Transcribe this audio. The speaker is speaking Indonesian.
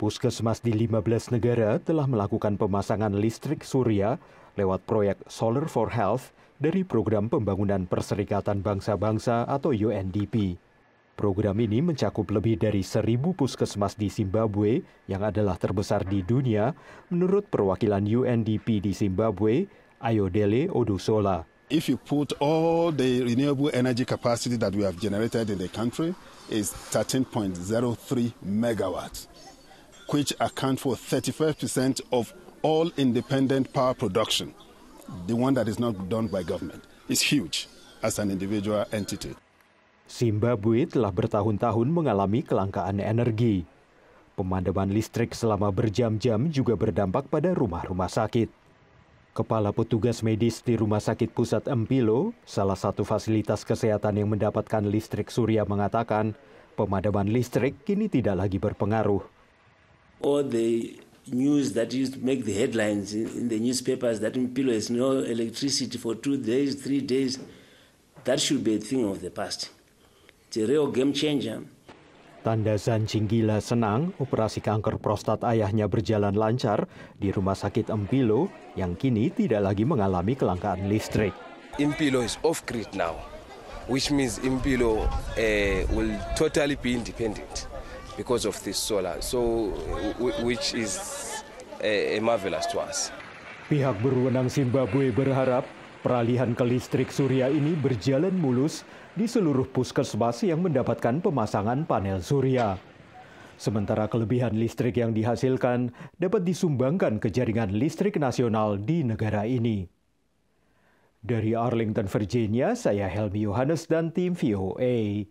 Puskesmas di 15 negara telah melakukan pemasangan listrik surya lewat proyek Solar for Health dari Program Pembangunan Perserikatan Bangsa-Bangsa atau UNDP. Program ini mencakup lebih dari seribu puskesmas di Zimbabwe yang adalah terbesar di dunia menurut perwakilan UNDP di Zimbabwe, Ayodele Odusola. if you put all the renewable energy capacity that we have generated in the country is 13.03 megawatts which account for 35% of all independent power production, the one that is not done by government, is huge as an individual entity. Zimbabwe telah bertahun-tahun mengalami kelangkaan energi. Pemadaman listrik selama berjam-jam juga berdampak pada rumah-rumah sakit. Kepala petugas medis di Rumah Sakit Pusat Empilo, salah satu fasilitas kesehatan yang mendapatkan listrik surya mengatakan, pemadaman listrik kini tidak lagi berpengaruh all the news that used to make the headlines in, in the newspapers that in Pilo is no electricity for two days, three days, that should be a thing of the past. It's a real game changer. Tandasan Cinggila senang operasi kanker prostat ayahnya berjalan lancar di rumah sakit Empilo yang kini tidak lagi mengalami kelangkaan listrik. Empilo is off grid now, which means Empilo uh, will totally be independent because of this solar, so which is a, marvelous to us. Pihak berwenang Zimbabwe berharap peralihan ke listrik surya ini berjalan mulus di seluruh puskesmas yang mendapatkan pemasangan panel surya. Sementara kelebihan listrik yang dihasilkan dapat disumbangkan ke jaringan listrik nasional di negara ini. Dari Arlington, Virginia, saya Helmi Yohanes dan tim VOA.